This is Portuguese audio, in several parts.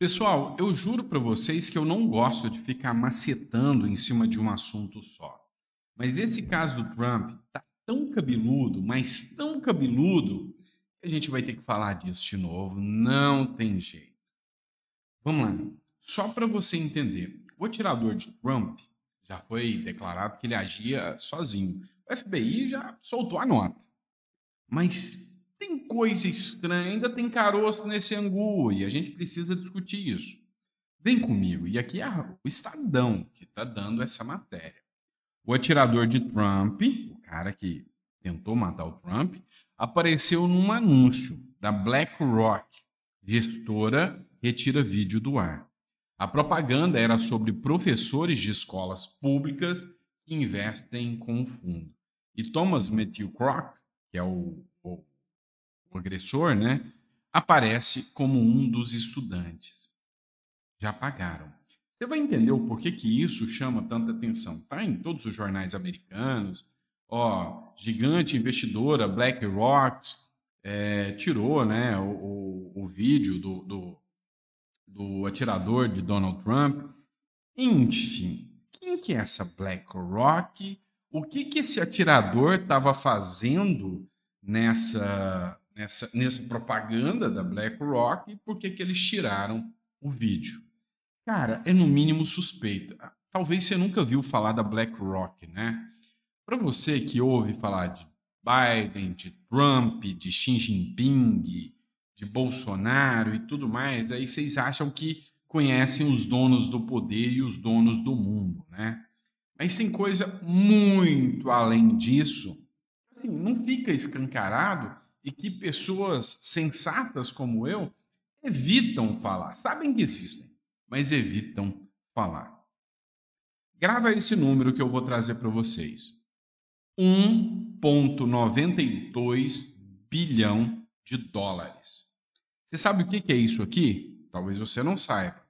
Pessoal, eu juro para vocês que eu não gosto de ficar macetando em cima de um assunto só. Mas esse caso do Trump tá tão cabeludo, mas tão cabeludo, que a gente vai ter que falar disso de novo. Não tem jeito. Vamos lá. Só para você entender, o atirador de Trump já foi declarado que ele agia sozinho. O FBI já soltou a nota. Mas tem coisa estranha, ainda tem caroço nesse angu e a gente precisa discutir isso. Vem comigo. E aqui é o Estadão que está dando essa matéria. O atirador de Trump, o cara que tentou matar o Trump, apareceu num anúncio da BlackRock, gestora retira vídeo do ar. A propaganda era sobre professores de escolas públicas que investem com o fundo. E Thomas Matthew Crock, que é o, o o agressor, né, aparece como um dos estudantes. Já pagaram. Você vai entender o porquê que isso chama tanta atenção. Tá em todos os jornais americanos. Ó, gigante investidora BlackRock é, tirou, né, o, o, o vídeo do, do, do atirador de Donald Trump. Enfim, quem que é essa BlackRock? O que que esse atirador estava fazendo nessa nessa, nessa propaganda da BlackRock e por que, eles tiraram o vídeo. Cara, é no mínimo suspeito. Ah, talvez você nunca viu falar da BlackRock, né? Para você que ouve falar de Biden, de Trump, de Xi Jinping, de Bolsonaro e tudo mais, aí vocês acham que conhecem os donos do poder e os donos do mundo, né? Mas tem coisa muito além disso. Assim, não fica escancarado e que pessoas sensatas como eu evitam falar. Sabem que existem, mas evitam falar. Grava esse número que eu vou trazer para vocês. 1,92 bilhão de dólares. Você sabe o que é isso aqui? Talvez você não saiba.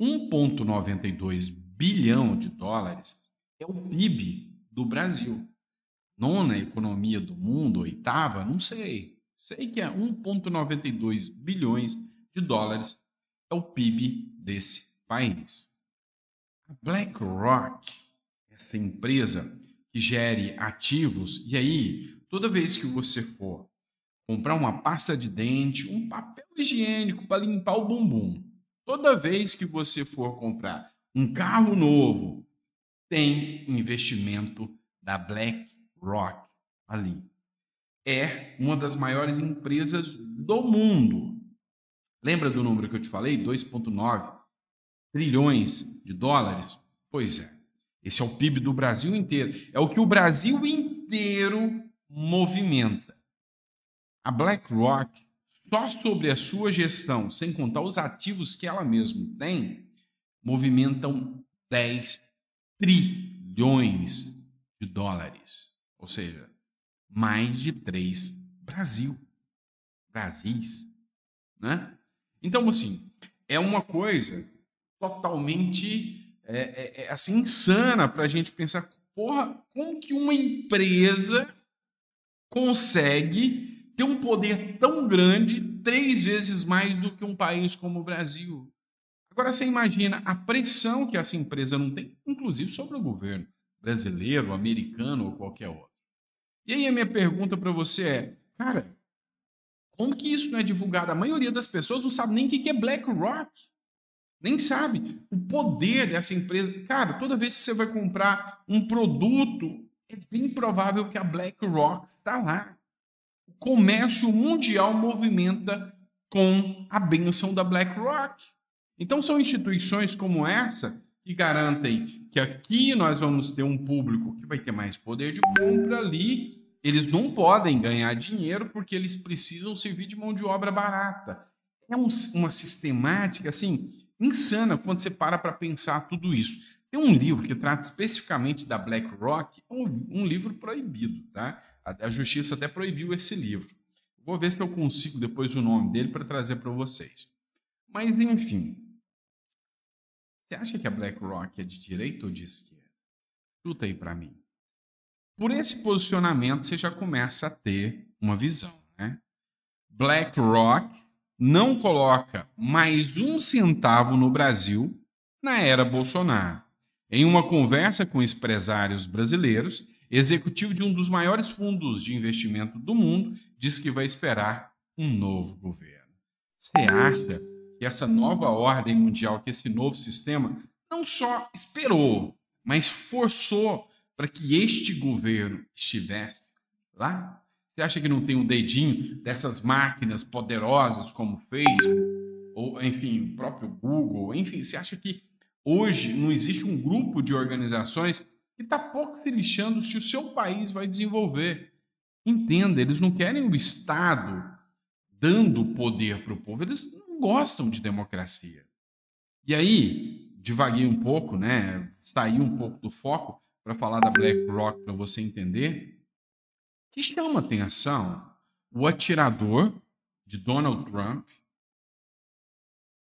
1,92 bilhão de dólares é o PIB do Brasil. Nona economia do mundo, oitava, não sei sei que é 1,92 bilhões de dólares, é o PIB desse país. A BlackRock, essa empresa que gere ativos, e aí, toda vez que você for comprar uma pasta de dente, um papel higiênico para limpar o bumbum, toda vez que você for comprar um carro novo, tem investimento da BlackRock ali é uma das maiores empresas do mundo. Lembra do número que eu te falei? 2,9 trilhões de dólares? Pois é. Esse é o PIB do Brasil inteiro. É o que o Brasil inteiro movimenta. A BlackRock, só sobre a sua gestão, sem contar os ativos que ela mesma tem, movimentam 10 trilhões de dólares. Ou seja, mais de três Brasil. Brasis. Né? Então, assim, é uma coisa totalmente é, é, é assim, insana para a gente pensar, porra, como que uma empresa consegue ter um poder tão grande, três vezes mais do que um país como o Brasil? Agora você imagina a pressão que essa empresa não tem, inclusive sobre o governo brasileiro, americano ou qualquer outro. E aí a minha pergunta para você é, cara, como que isso não é divulgado? A maioria das pessoas não sabe nem o que é BlackRock. Nem sabe o poder dessa empresa. Cara, toda vez que você vai comprar um produto, é bem provável que a BlackRock está lá. O comércio mundial movimenta com a benção da BlackRock. Então são instituições como essa que garantem que aqui nós vamos ter um público que vai ter mais poder de compra ali. Eles não podem ganhar dinheiro porque eles precisam servir de mão de obra barata. É um, uma sistemática assim insana quando você para para pensar tudo isso. Tem um livro que trata especificamente da BlackRock, é um, um livro proibido, tá? A, a, justiça até proibiu esse livro. Vou ver se eu consigo depois o nome dele para trazer para vocês. Mas, enfim, você acha que a BlackRock é de direita ou de esquerda? Chuta aí para mim. Por esse posicionamento, você já começa a ter uma visão. Né? BlackRock não coloca mais um centavo no Brasil na era Bolsonaro. Em uma conversa com empresários brasileiros, executivo de um dos maiores fundos de investimento do mundo diz que vai esperar um novo governo. Você acha que essa nova uhum. ordem mundial, que esse novo sistema, não só esperou, mas forçou para que este governo estivesse lá? Você acha que não tem um dedinho dessas máquinas poderosas como Facebook, ou enfim, o próprio Google? Enfim, você acha que hoje não existe um grupo de organizações que está pouco se lixando se o seu país vai desenvolver? Entenda, eles não querem o Estado dando poder para o povo, eles gostam de democracia. E aí, devaguei um pouco, né? Saí um pouco do foco para falar da BlackRock para você entender. Que chama atenção o atirador de Donald Trump,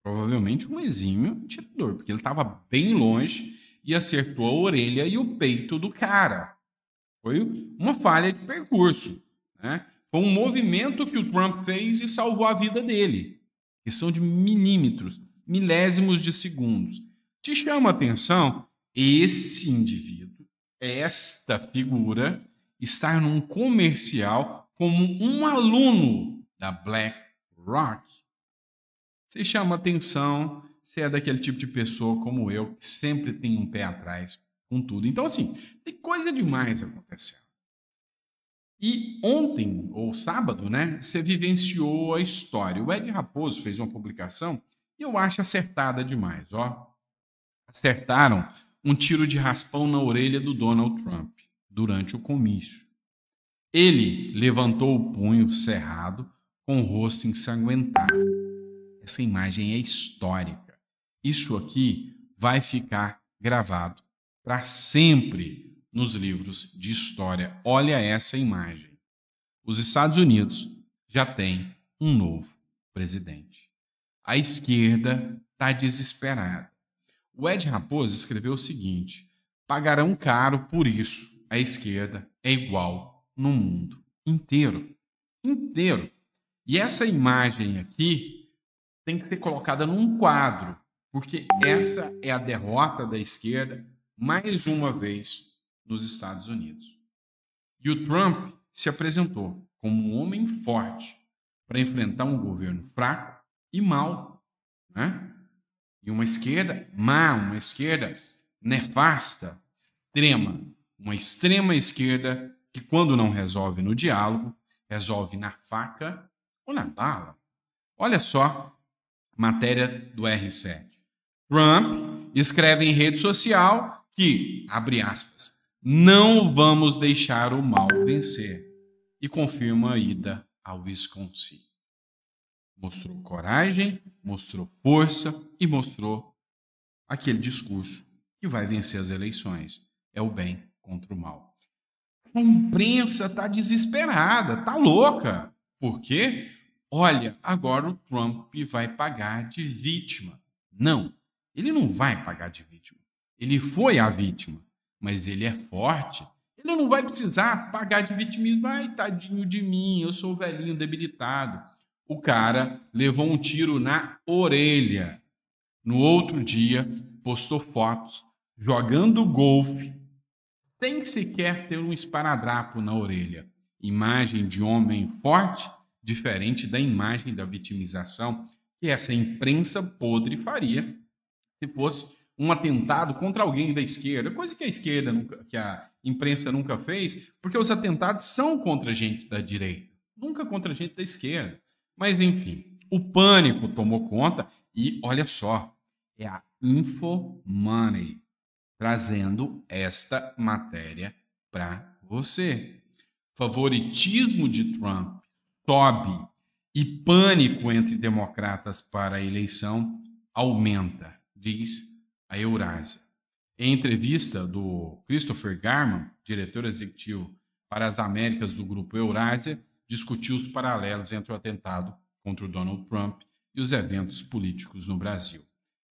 provavelmente um exímio atirador, porque ele estava bem longe e acertou a orelha e o peito do cara. Foi uma falha de percurso, né? Foi um movimento que o Trump fez e salvou a vida dele que são de milímetros, milésimos de segundos. Te chama a atenção esse indivíduo, esta figura, estar num comercial como um aluno da BlackRock. Você chama a atenção, você é daquele tipo de pessoa como eu, que sempre tem um pé atrás com tudo. Então, assim, tem coisa demais acontecendo. E ontem, ou sábado, né, você vivenciou a história. O Ed Raposo fez uma publicação e eu acho acertada demais, ó. Acertaram um tiro de raspão na orelha do Donald Trump durante o comício. Ele levantou o punho cerrado com o rosto ensanguentado. Essa imagem é histórica. Isso aqui vai ficar gravado para sempre nos livros de história. Olha essa imagem. Os Estados Unidos já têm um novo presidente. A esquerda está desesperada. O Ed Raposo escreveu o seguinte: pagarão caro por isso. A esquerda é igual no mundo inteiro. Inteiro. E essa imagem aqui tem que ser colocada num quadro, porque essa é a derrota da esquerda mais uma vez nos Estados Unidos. E o Trump se apresentou como um homem forte para enfrentar um governo fraco e mau, né? E uma esquerda má, uma esquerda nefasta, extrema, uma extrema esquerda que quando não resolve no diálogo, resolve na faca ou na bala. Olha só, matéria do R7. Trump escreve em rede social que, abre aspas, não vamos deixar o mal vencer. E confirma a ida ao Wisconsin. Mostrou coragem, mostrou força e mostrou aquele discurso que vai vencer as eleições. É o bem contra o mal. A imprensa está desesperada, está louca. Por quê? Olha, agora o Trump vai pagar de vítima. Não, ele não vai pagar de vítima. Ele foi a vítima mas ele é forte, ele não vai precisar pagar de vitimismo. Ai, tadinho de mim, eu sou velhinho, debilitado. O cara levou um tiro na orelha. No outro dia, postou fotos jogando golfe sem sequer ter um esparadrapo na orelha. Imagem de homem forte, diferente da imagem da vitimização que essa imprensa podre faria se fosse um atentado contra alguém da esquerda, coisa que a esquerda nunca, que a imprensa nunca fez, porque os atentados são contra gente da direita, nunca contra gente da esquerda. Mas enfim, o pânico tomou conta e olha só, é a InfoMoney trazendo esta matéria para você. Favoritismo de Trump sobe e pânico entre democratas para a eleição aumenta, diz a Eurásia. Em entrevista do Christopher Garman, diretor executivo para as Américas do Grupo Eurásia, discutiu os paralelos entre o atentado contra o Donald Trump e os eventos políticos no Brasil.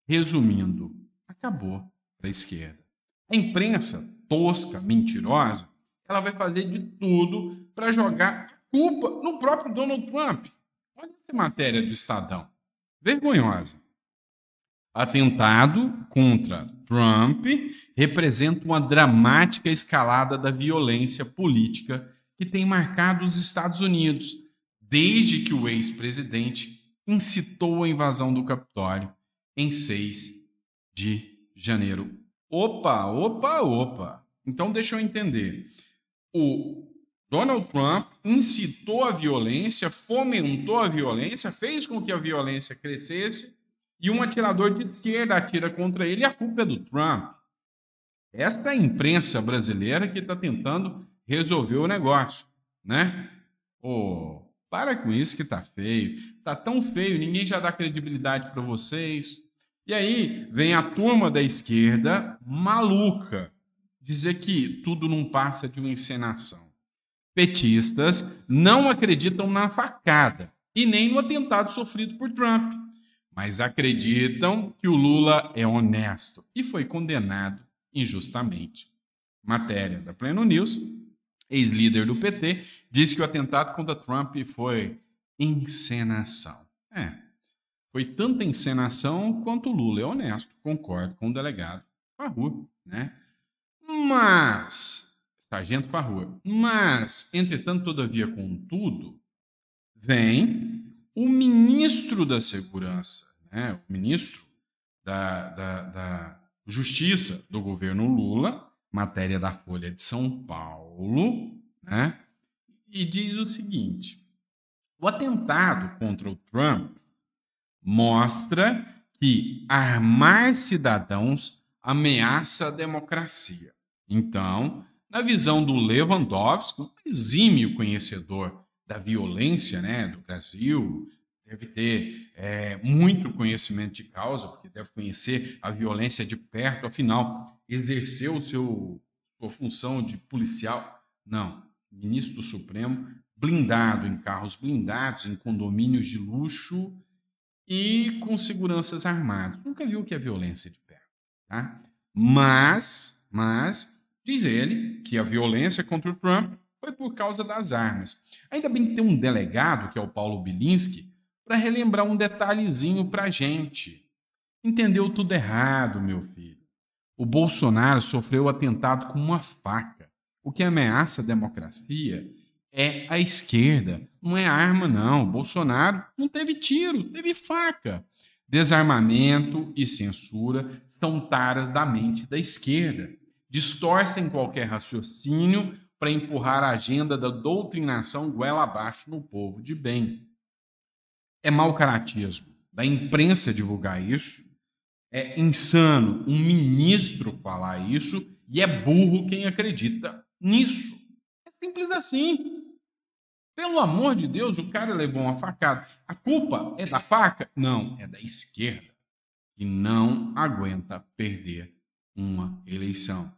Resumindo, acabou para a esquerda. A imprensa tosca, mentirosa, ela vai fazer de tudo para jogar culpa no próprio Donald Trump. Olha essa matéria do Estadão. Vergonhosa atentado contra Trump representa uma dramática escalada da violência política que tem marcado os Estados Unidos desde que o ex-presidente incitou a invasão do Capitólio em 6 de janeiro. Opa, opa, opa. Então deixa eu entender. O Donald Trump incitou a violência, fomentou a violência, fez com que a violência crescesse e um atirador de esquerda atira contra ele, a culpa é do Trump. Esta é a imprensa brasileira que está tentando resolver o negócio, né? Oh, para com isso que tá feio. Tá tão feio, ninguém já dá credibilidade para vocês. E aí vem a turma da esquerda maluca dizer que tudo não passa de uma encenação. Petistas não acreditam na facada e nem no atentado sofrido por Trump mas acreditam que o Lula é honesto e foi condenado injustamente. Matéria da Pleno News, ex-líder do PT, diz que o atentado contra Trump foi encenação. É, foi tanta encenação quanto o Lula é honesto, concordo com o delegado Farrua, né? Mas, sargento Farrua, mas, entretanto, todavia, contudo, vem o ministro da Segurança, né, o ministro da, da, da Justiça do governo Lula, matéria da Folha de São Paulo, né, e diz o seguinte: o atentado contra o Trump mostra que armar cidadãos ameaça a democracia. Então, na visão do Lewandowski, um exímio conhecedor da violência né, do Brasil, deve ter é, muito conhecimento de causa, porque deve conhecer a violência de perto, afinal, exerceu seu, sua função de policial? Não. Ministro do Supremo, blindado em carros blindados, em condomínios de luxo e com seguranças armados. Nunca viu o que é violência de perto, tá? Mas, mas, diz ele que a violência contra o Trump foi por causa das armas. Ainda bem que tem um delegado, que é o Paulo Bilinski, para relembrar um detalhezinho para a gente. Entendeu tudo errado, meu filho. O Bolsonaro sofreu atentado com uma faca. O que ameaça a democracia é a esquerda. Não é arma, não. O Bolsonaro não teve tiro, teve faca. Desarmamento e censura são taras da mente da esquerda. Distorcem qualquer raciocínio para empurrar a agenda da doutrinação goela abaixo no povo de bem. É mau caratismo da imprensa divulgar isso, é insano um ministro falar isso e é burro quem acredita nisso. É simples assim. Pelo amor de Deus, o cara levou uma facada. A culpa é da faca? Não, é da esquerda, que não aguenta perder uma eleição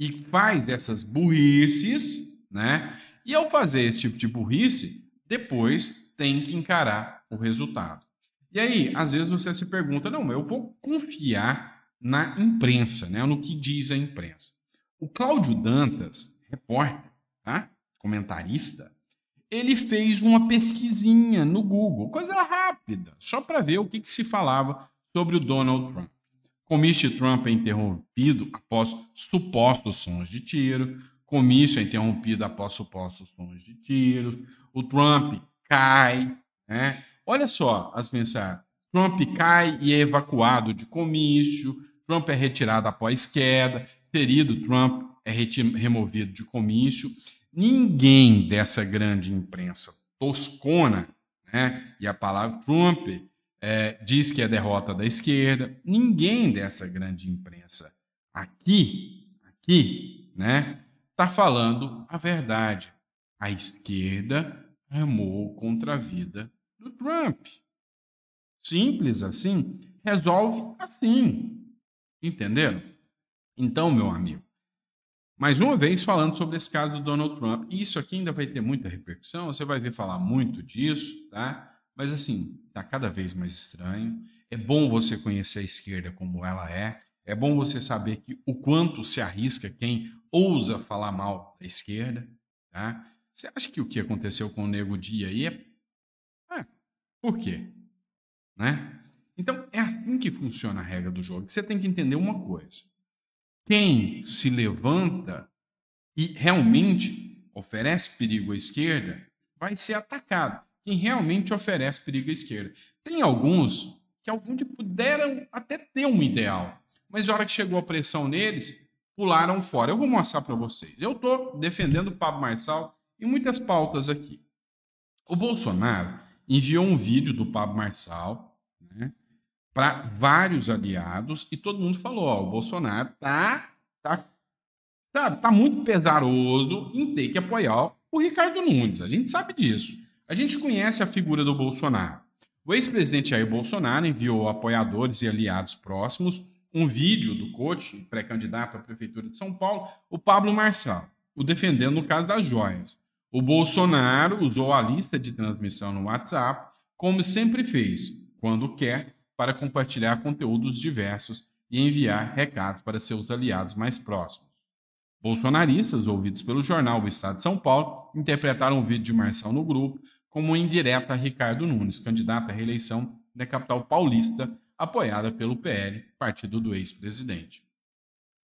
e faz essas burrices, né? E ao fazer esse tipo de burrice, depois tem que encarar o resultado. E aí, às vezes você se pergunta, não, eu vou confiar na imprensa, né? No que diz a imprensa. O Cláudio Dantas, repórter, tá? Comentarista, ele fez uma pesquisinha no Google, coisa rápida, só para ver o que, que se falava sobre o Donald Trump. Comício Trump é interrompido após supostos sons de tiro. Comício é interrompido após supostos sons de tiros. O Trump cai. Né? Olha só as mensagens. Trump cai e é evacuado de comício. Trump é retirado após queda. Ferido, Trump é removido de comício. Ninguém dessa grande imprensa toscona, né? e a palavra Trump é, diz que é derrota da esquerda. Ninguém dessa grande imprensa aqui, aqui, né, está falando a verdade. A esquerda remou contra a vida do Trump. Simples assim, resolve assim. Entenderam? Então, meu amigo, mais uma vez falando sobre esse caso do Donald Trump, isso aqui ainda vai ter muita repercussão, você vai ver falar muito disso, tá? Mas assim, está cada vez mais estranho. É bom você conhecer a esquerda como ela é. É bom você saber que o quanto se arrisca quem ousa falar mal da esquerda. Tá? Você acha que o que aconteceu com o Nego Dia aí é. Ah, por quê? Né? Então, é assim que funciona a regra do jogo. Você tem que entender uma coisa. Quem se levanta e realmente oferece perigo à esquerda vai ser atacado quem realmente oferece perigo à esquerda. Tem alguns que algum tipo até ter um ideal, mas na hora que chegou a pressão neles, pularam fora. Eu vou mostrar para vocês. Eu estou defendendo o Pablo Marçal em muitas pautas aqui. O Bolsonaro enviou um vídeo do Pablo Marçal né, para vários aliados e todo mundo falou: ó, o Bolsonaro tá, tá, tá, tá muito pesaroso em ter que apoiar o Ricardo Nunes. A gente sabe disso. A gente conhece a figura do Bolsonaro. O ex-presidente Jair Bolsonaro enviou apoiadores e aliados próximos um vídeo do coach, pré-candidato à Prefeitura de São Paulo, o Pablo Marçal, o defendendo no caso das joias. O Bolsonaro usou a lista de transmissão no WhatsApp, como sempre fez, quando quer, para compartilhar conteúdos diversos e enviar recados para seus aliados mais próximos. Bolsonaristas, ouvidos pelo jornal O Estado de São Paulo, interpretaram o vídeo de Marçal no grupo como indireta a Ricardo Nunes, candidato à reeleição da capital paulista, apoiada pelo PL, partido do ex-presidente.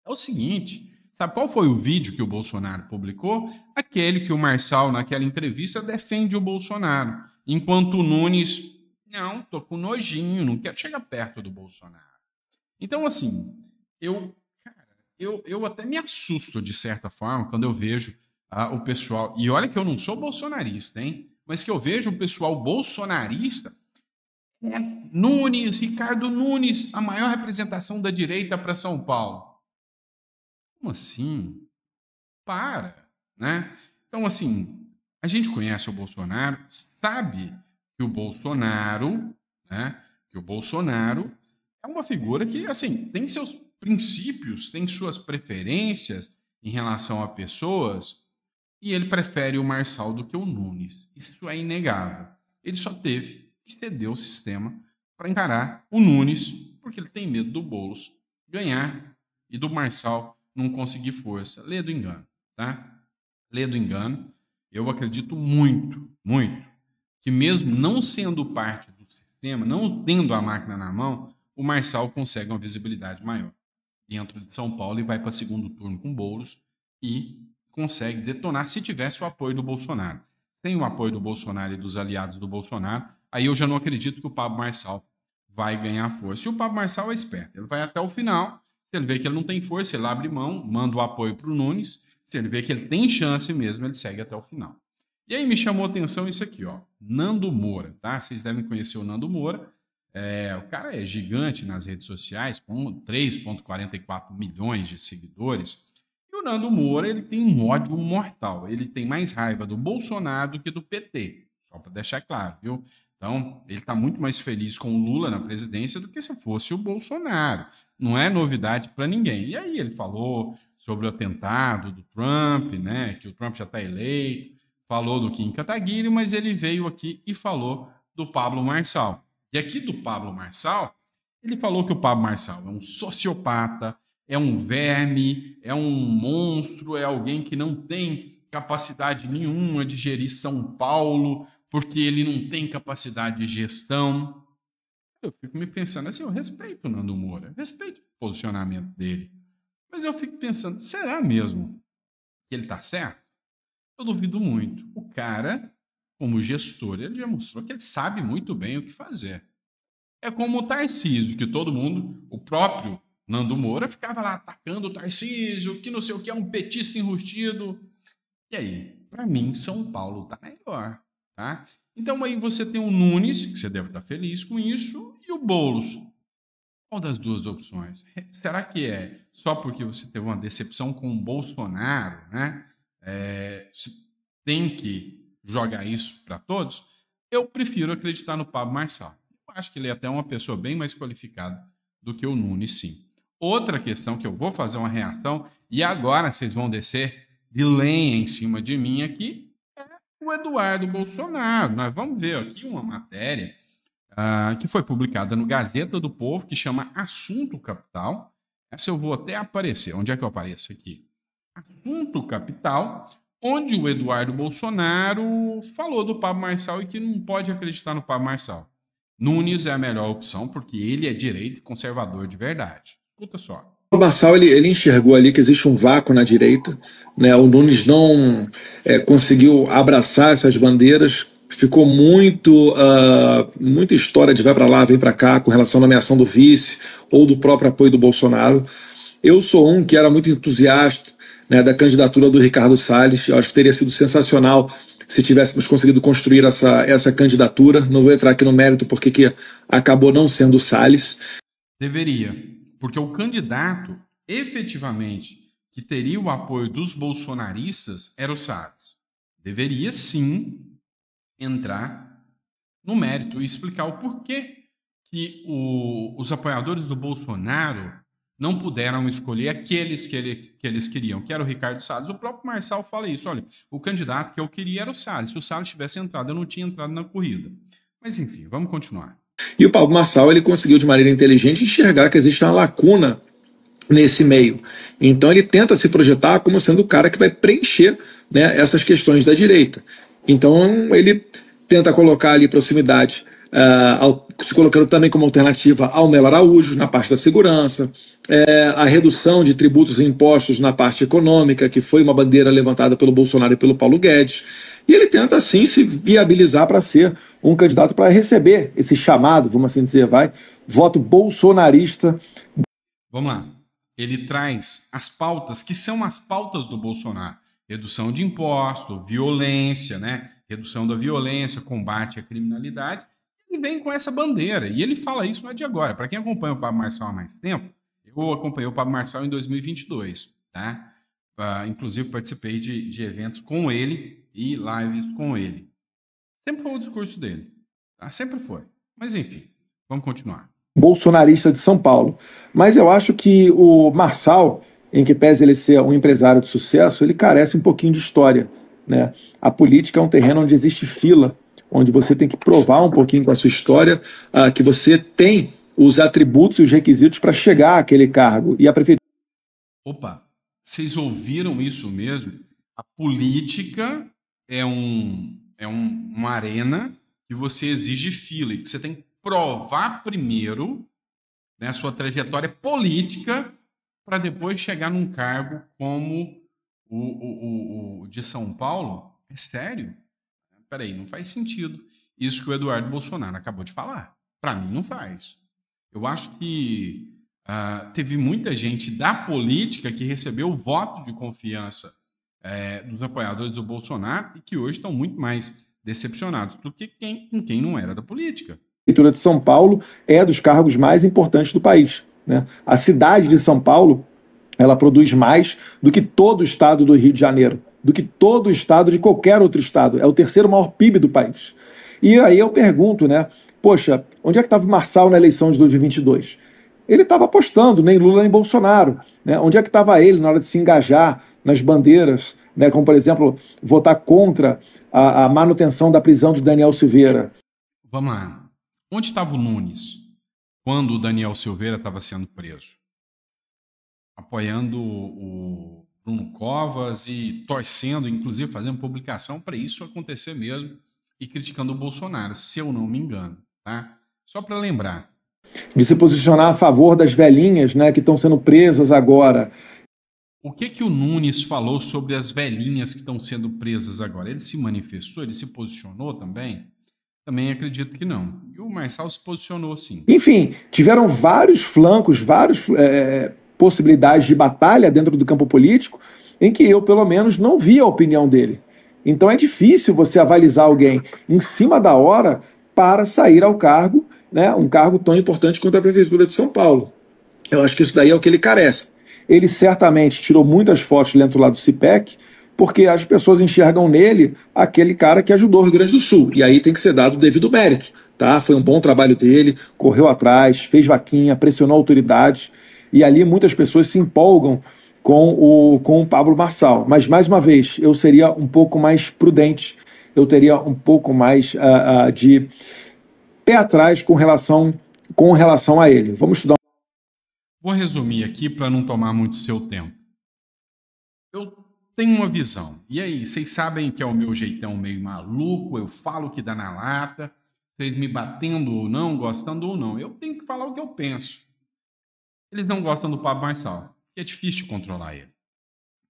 É o seguinte, sabe qual foi o vídeo que o Bolsonaro publicou? Aquele que o Marçal, naquela entrevista, defende o Bolsonaro, enquanto o Nunes, não, tô com nojinho, não quero chegar perto do Bolsonaro. Então, assim, eu, cara, eu, eu até me assusto, de certa forma, quando eu vejo ah, o pessoal. E olha que eu não sou bolsonarista, hein? mas que eu vejo o pessoal bolsonarista é Nunes, Ricardo Nunes, a maior representação da direita para São Paulo. Como assim? Para, né? Então, assim, a gente conhece o Bolsonaro, sabe que o Bolsonaro, né? Que o Bolsonaro é uma figura que, assim, tem seus princípios, tem suas preferências em relação a pessoas, e ele prefere o Marçal do que o Nunes. Isso é inegável. Ele só teve que ceder o sistema para encarar o Nunes, porque ele tem medo do Bolos ganhar e do Marçal não conseguir força. Lê do engano, tá? Lê do engano. Eu acredito muito, muito, que mesmo não sendo parte do sistema, não tendo a máquina na mão, o Marçal consegue uma visibilidade maior dentro de São Paulo e vai para segundo turno com Bolos e consegue detonar se tivesse o apoio do Bolsonaro. Sem o apoio do Bolsonaro e dos aliados do Bolsonaro, aí eu já não acredito que o Pablo Marçal vai ganhar força. E o Pablo Marçal é esperto, ele vai até o final. Se ele vê que ele não tem força, ele abre mão, manda o apoio para o Nunes. Se ele vê que ele tem chance mesmo, ele segue até o final. E aí me chamou a atenção isso aqui, ó. Nando Moura, tá? Vocês devem conhecer o Nando Moura. É, o cara é gigante nas redes sociais, com 3,44 milhões de seguidores. E o Nando Moura, ele tem um ódio mortal. Ele tem mais raiva do Bolsonaro do que do PT. Só para deixar claro, viu? Então, ele está muito mais feliz com o Lula na presidência do que se fosse o Bolsonaro. Não é novidade para ninguém. E aí ele falou sobre o atentado do Trump, né? Que o Trump já está eleito. Falou do Kim Kataguiri, mas ele veio aqui e falou do Pablo Marçal. E aqui do Pablo Marçal, ele falou que o Pablo Marçal é um sociopata, é um verme, é um monstro, é alguém que não tem capacidade nenhuma de gerir São Paulo, porque ele não tem capacidade de gestão. Eu fico me pensando assim, eu respeito o Nando Moura, respeito o posicionamento dele. Mas eu fico pensando, será mesmo que ele está certo? Eu duvido muito. O cara, como gestor, ele já mostrou que ele sabe muito bem o que fazer. É como o Tarcísio, que todo mundo, o próprio Nando Moura ficava lá atacando o Tarcísio, que não sei o que é um petista enrustido. E aí, para mim, São Paulo tá melhor, tá? Então aí você tem o Nunes, que você deve estar tá feliz com isso, e o Boulos. Qual das duas opções? É, será que é só porque você teve uma decepção com o Bolsonaro, né? É, tem que jogar isso para todos? Eu prefiro acreditar no Pablo Marçal. Eu acho que ele é até uma pessoa bem mais qualificada do que o Nunes, sim. Outra questão que eu vou fazer uma reação, e agora vocês vão descer de lenha em cima de mim aqui, é o Eduardo Bolsonaro. Nós vamos ver aqui uma matéria uh, que foi publicada no Gazeta do Povo, que chama Assunto Capital. Essa eu vou até aparecer. Onde é que eu apareço aqui? Assunto Capital, onde o Eduardo Bolsonaro falou do Pablo Marçal e que não pode acreditar no Pablo Marçal. Nunes é a melhor opção porque ele é direito e conservador de verdade. Escuta só. O Marçal ele, ele, enxergou ali que existe um vácuo na direita. Né? O Nunes não é, conseguiu abraçar essas bandeiras. Ficou muito uh, muita história de vai para lá, vem para cá com relação à nomeação do vice ou do próprio apoio do Bolsonaro. Eu sou um que era muito entusiasta né, da candidatura do Ricardo Salles. Eu acho que teria sido sensacional se tivéssemos conseguido construir essa, essa candidatura. Não vou entrar aqui no mérito porque que acabou não sendo Salles. Deveria, porque o candidato efetivamente que teria o apoio dos bolsonaristas era o Salles. Deveria sim entrar no mérito e explicar o porquê que o, os apoiadores do Bolsonaro não puderam escolher aqueles que, ele, que eles queriam, que era o Ricardo Salles. O próprio Marçal fala isso: olha, o candidato que eu queria era o Salles. Se o Salles tivesse entrado, eu não tinha entrado na corrida. Mas enfim, vamos continuar. E o Pablo Marçal ele conseguiu de maneira inteligente enxergar que existe uma lacuna nesse meio. Então ele tenta se projetar como sendo o cara que vai preencher né, essas questões da direita. Então ele tenta colocar ali proximidade ah, se colocando também como alternativa ao Melo Araújo na parte da segurança, é, a redução de tributos e impostos na parte econômica, que foi uma bandeira levantada pelo Bolsonaro e pelo Paulo Guedes. E ele tenta, assim, se viabilizar para ser um candidato para receber esse chamado, vamos assim dizer, vai, voto bolsonarista. Vamos lá. Ele traz as pautas que são as pautas do Bolsonaro: redução de imposto, violência, né? Redução da violência, combate à criminalidade ele vem com essa bandeira. E ele fala isso não é de agora. Para quem acompanha o Pablo Marçal há mais tempo, eu acompanhei o Pablo Marçal em 2022, tá? Uh, inclusive participei de, de eventos com ele e lives com ele. Sempre foi o discurso dele. Tá? Sempre foi. Mas enfim, vamos continuar. Bolsonarista de São Paulo. Mas eu acho que o Marçal, em que pese ele ser um empresário de sucesso, ele carece um pouquinho de história. Né? A política é um terreno onde existe fila onde você tem que provar um pouquinho com a sua história uh, que você tem os atributos e os requisitos para chegar àquele cargo. E a prefeitura. Opa, vocês ouviram isso mesmo? A política é, um, é um, uma arena que você exige fila e que você tem que provar primeiro né, a sua trajetória política para depois chegar num cargo como o, o, o, o de São Paulo. É sério? Peraí, não faz sentido isso que o Eduardo Bolsonaro acabou de falar. Para mim, não faz. Eu acho que uh, teve muita gente da política que recebeu o voto de confiança é, dos apoiadores do Bolsonaro e que hoje estão muito mais decepcionados do que quem, com quem não era da política. A prefeitura de São Paulo é dos cargos mais importantes do país. Né? A cidade de São Paulo ela produz mais do que todo o estado do Rio de Janeiro do que todo o estado de qualquer outro estado. É o terceiro maior PIB do país. E aí eu pergunto, né? Poxa, onde é que estava o Marçal na eleição de 2022? Ele estava apostando, nem Lula nem Bolsonaro. Né? Onde é que estava ele na hora de se engajar nas bandeiras, né? como, por exemplo, votar contra a, a manutenção da prisão do Daniel Silveira? Vamos lá. Onde estava o Nunes quando o Daniel Silveira estava sendo preso? Apoiando o Bruno Covas e torcendo, inclusive fazendo publicação para isso acontecer mesmo e criticando o Bolsonaro, se eu não me engano, tá? Só para lembrar. De se posicionar a favor das velhinhas, né, que estão sendo presas agora. O que que o Nunes falou sobre as velhinhas que estão sendo presas agora? Ele se manifestou, ele se posicionou também? Também acredito que não. E o Marçal se posicionou sim. Enfim, tiveram vários flancos, vários é possibilidades de batalha dentro do campo político em que eu, pelo menos, não vi a opinião dele. Então é difícil você avalizar alguém em cima da hora para sair ao cargo, né, um cargo tão importante quanto a Prefeitura de São Paulo. Eu acho que isso daí é o que ele carece. Ele certamente tirou muitas fotos dentro lá do CIPEC, porque as pessoas enxergam nele aquele cara que ajudou o Rio Grande do Sul. E aí tem que ser dado o devido mérito. Tá? Foi um bom trabalho dele, correu atrás, fez vaquinha, pressionou autoridades. E ali muitas pessoas se empolgam com o, com o Pablo Marçal. Mas, mais uma vez, eu seria um pouco mais prudente, eu teria um pouco mais uh, uh, de pé atrás com relação, com relação a ele. Vamos estudar. Vou resumir aqui para não tomar muito seu tempo. Eu tenho uma visão. E aí, vocês sabem que é o meu jeitão meio maluco, eu falo que dá na lata, vocês me batendo ou não, gostando ou não. Eu tenho que falar o que eu penso. Eles não gostam do Pablo Marçal, que é difícil controlar ele.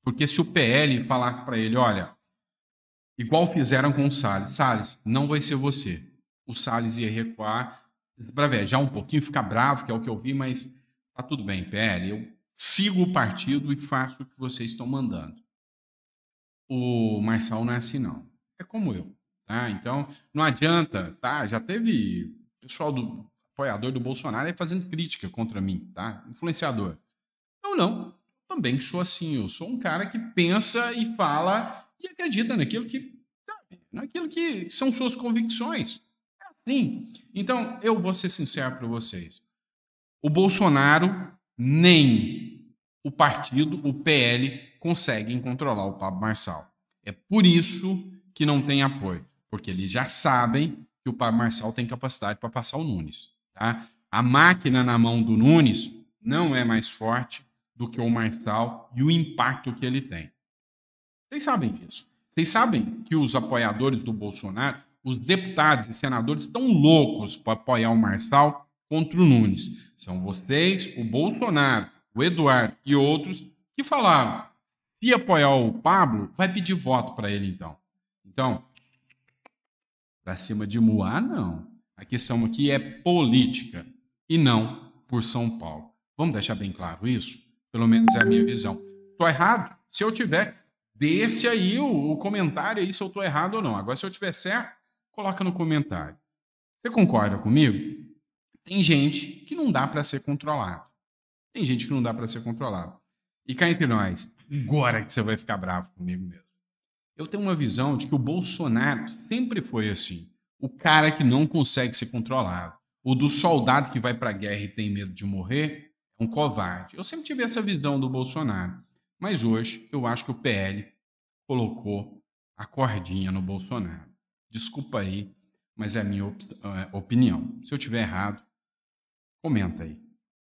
Porque se o PL falasse para ele, olha, igual fizeram com o Salles, Salles, não vai ser você. O Salles ia recuar, bravejar um pouquinho, ficar bravo, que é o que eu vi, mas tá tudo bem, PL, eu sigo o partido e faço o que vocês estão mandando. O Marçal não é assim, não. É como eu. Tá? Então, não adianta, tá? Já teve pessoal do apoiador do Bolsonaro e fazendo crítica contra mim, tá? Influenciador. Eu não. Também sou assim. Eu sou um cara que pensa e fala e acredita naquilo que. Sabe, naquilo que são suas convicções. É assim. Então, eu vou ser sincero para vocês. O Bolsonaro nem o partido, o PL, conseguem controlar o Pablo Marçal. É por isso que não tem apoio, porque eles já sabem que o Pablo Marçal tem capacidade para passar o Nunes. Tá? A máquina na mão do Nunes não é mais forte do que o Marçal e o impacto que ele tem. Vocês sabem disso. Vocês sabem que os apoiadores do Bolsonaro, os deputados e senadores, estão loucos para apoiar o Marçal contra o Nunes. São vocês, o Bolsonaro, o Eduardo e outros que falaram: se apoiar o Pablo, vai pedir voto para ele então. Então, para cima de Moá, não. A questão aqui é política e não por São Paulo. Vamos deixar bem claro isso? Pelo menos é a minha visão. Estou errado? Se eu tiver, desse aí o, o comentário aí se eu estou errado ou não. Agora, se eu tiver certo, coloca no comentário. Você concorda comigo? Tem gente que não dá para ser controlado. Tem gente que não dá para ser controlado. E cá entre nós, agora que você vai ficar bravo comigo mesmo. Eu tenho uma visão de que o Bolsonaro sempre foi assim o cara que não consegue ser controlado, o do soldado que vai para a guerra e tem medo de morrer, é um covarde. Eu sempre tive essa visão do Bolsonaro, mas hoje eu acho que o PL colocou a cordinha no Bolsonaro. Desculpa aí, mas é a minha op é, opinião. Se eu tiver errado, comenta aí.